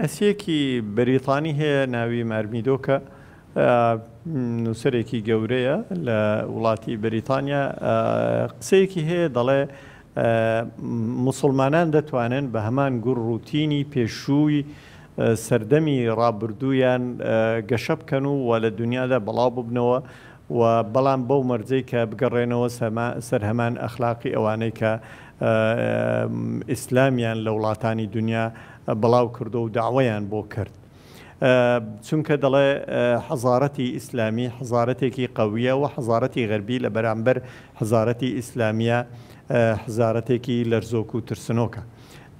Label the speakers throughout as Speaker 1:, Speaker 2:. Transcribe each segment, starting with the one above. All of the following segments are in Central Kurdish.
Speaker 1: یاسیەکی بەریتانی هەیە ناوی مارمیدۆکە نووسەرێکی گەورەیە لە وڵاتی بەریتانیا قسەیەکی هەیە دەڵێ مسلمانان دەتوانن بە هەمان گوڕروتینی پێشووی سەردەمی ڕابردوویان گەشە بکەن و وە لە دنیادا بەڵاو ببنەوە و بەڵام بەو مەرجەی کە بگەڕێنەوە سەر هەمان ئەخلاقی ئەوانەی کە ئیسلامیان لە وڵاتانی دنیا بەڵاو کردو و داوایان بۆ کرد. چونکە دەڵێ حەزارەتی ئیسلامی حزارەتێکی قویە و حەزارەتی غەربی لە بەرامبەر حزارەتی ئیسلامیە حزارەتێکی لەرزۆک و ترسنۆکە.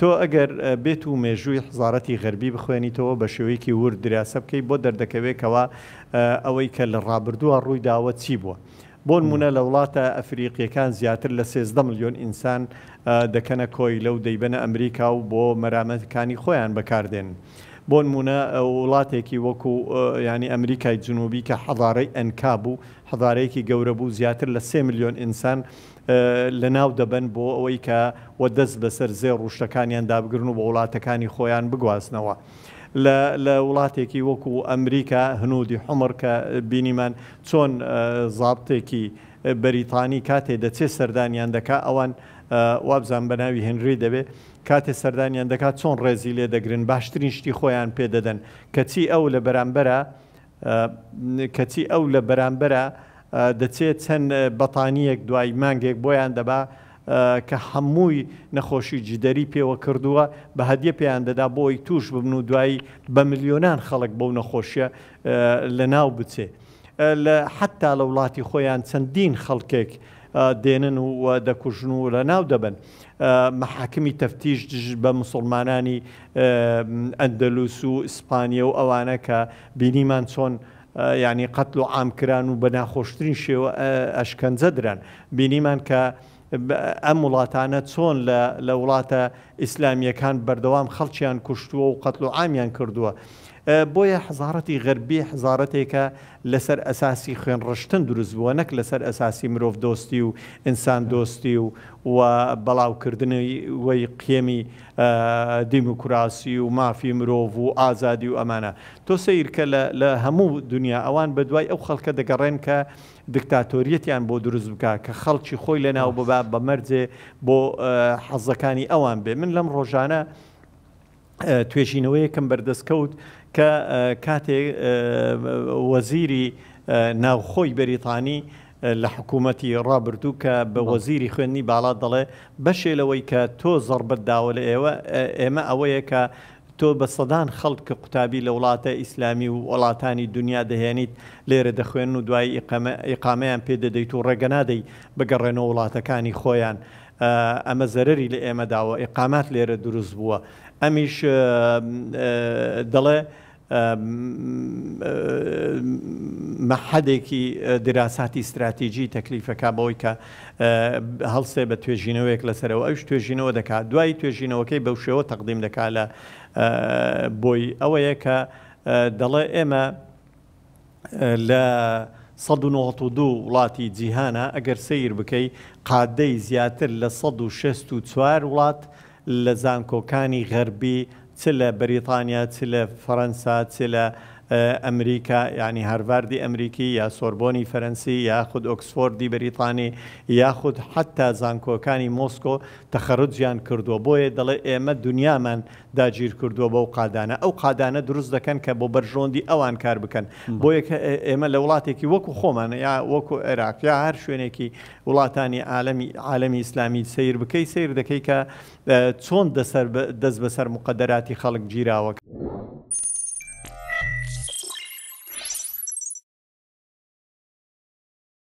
Speaker 1: تۆ ئەگەر بێت و مێژووی حزارەتی غەربی بخوێنیتەوە بە شێوەیەکی ور دراسە بکەیت بۆ دەردەکەوێتەوە ئەوەی کە لە ڕابردووە ڕووی داوە چی بووە. بۆ نمونە لە وڵاتە ئەفریقیەکان زیاتر لە سێزدە میلیۆن ئینسان دەکەنە کۆی لەو دەیبەنە ئەمریکا و بۆ مەرامەتەکانی خۆیان بەکاردێن. بۆ نمونە وڵاتێکی وەکو ینی ئەمریکای جنوبی کە حەضارەی ئەنکا بوو حەضارەیەکی گەورە بوو زیاتر لە سێ میلیۆن ئینسان لە ناو دەبن بۆ ئەوەی کەوە دەست بەسەر زێ ڕوشتەکانیان دابگرن و بە وڵاتەکانی خۆیان بگواستنەوە. لە وڵاتێکی وەکو ئەمریکا هنودی حمر کە بینیمان چۆن زابتێکی بەریتانی کاتێ دەچێ سەردانیان دەکا ئەوان وابزان بە ناوی هێنری دەبێت کاتێ سەردانیان دەکات چۆن ڕێزی لێ دەگرن باشترین شتی خۆیان پێدەدەن کەچی ئەو لە بەرامبەرە کەچی ئەو لە بەرامبەرە دەچێت چەند بەتانیەک دوای مانگێک بۆیان دەبا کە هەمووی نەخۆشی جدەری پێوە کردووە بە هەدیە پێیان دەدا بۆی توش ببن و دوایی بە میلیۆنان خەڵک بەو نەخۆشیە لە ناو بچێت. حتا لە وڵاتی خۆیان چەندین خەڵکێک دێنن و دەکوژن و لە ناو دەبن. محاکمی تەفتیش بە مسلمانانی ئەندەلووس و ئیسپانیا و ئەوانە کە بینیمان چۆن ینی قەتل و ئامکران و بە ناخۆشترین شێوە ئەشکەنجە دران بینیمان کە ئەم وڵاتانە چۆن لە وڵاتە ئیسلامیەکان بەردەوام خەڵکیان کوشتووە و قەتل و ئامیان کردووە. بۆیە حزارەتی غەربی حزارەتێکە لەسەر ئەساسی خوێنڕشتن دروست بووە نەک لەسەر ئەساسی مرۆڤ دۆستی و ئینسان دۆستی و و بەڵاوکردنی وەی قیێمی دیموکراسی و مافی مرۆڤ و ئازادی و ئەمانە تۆ سیرکە لە هەموو دنیا ئەوان بە دوای ئەو خەڵکە دەگەڕێن کە دکتاتۆریەتیان بۆ دروست بکە کە خەڵکی خۆی لەناو ببا بە مەرجێ بۆ حەزەکانی ئەوان بێ من لەم ڕۆژانە توێژینەوەیەکم بەردەستکەوت کە کاتێک وەزیری ناوخۆی بەریتانی لە حکوومەتی ڕابردوو کە بە وەزیری خوێندنی باڵات دەڵێ بەشێلەوەی کە تۆ زەربەت داوە لە ئێوە ئێمە ئەوەیە کە تۆ بە سەدان خەڵک کە قوتابی لە وڵاتە ئیسلامی و وڵاتانی دنیا دەهێنیت لێرە دەخوێن و دوای ئیقامیان پێدەدەیت و ڕێگەنادەی بگەڕێنە وڵاتەکانی خۆیان ئەمە زەرری لە ئێمەداوە ئیقامات لێرە دروست بووە ئەمیش دەڵێ مەحەدێکی دراساتی استراتیژی تەکلیفەکە بەوەی کە هەڵسێ بە توێژینەوەیەک لەسەرەوە ئەوش توێژینەوە دەکات دوای توێژینەوەکەی بەو شێوە تەقدیم دەکات لە بۆی ئەوەیە کە دەڵێ ئێمە لە 1992 وڵاتی جیهانە ئەگەر سیر بکەی قادەی زیاتر لە 1664 وڵات لە زانکۆکانی غەربی چ لە بریتانیا چ لە فەەنسا چ لە ئەمریکا ینی هەرواردی ئەمریکی یا سۆربۆنی فەرەنسی یاخود ئۆکسفۆردی بریتانی یاخود حتا زانکۆکانی مۆسکۆ تەخەرجیان کردووە بۆیە دەڵێ ئێمە دنیامان داگیر کردووە بەو قادانە ئەو قادانە دروست دەکەن کە بۆ بەرژۆندی ئەوان کار بکەن بۆیە ئێمە لە وڵاتێکی وەکو خۆمانە یا وەکو عێراقیا هەر شوێنێکی وڵاتانی عالمی ئیسلامی سیر بکەی سیر دەکەی کە چۆن دەست بەسەر مقدەراتی خەڵک گیراوەکە.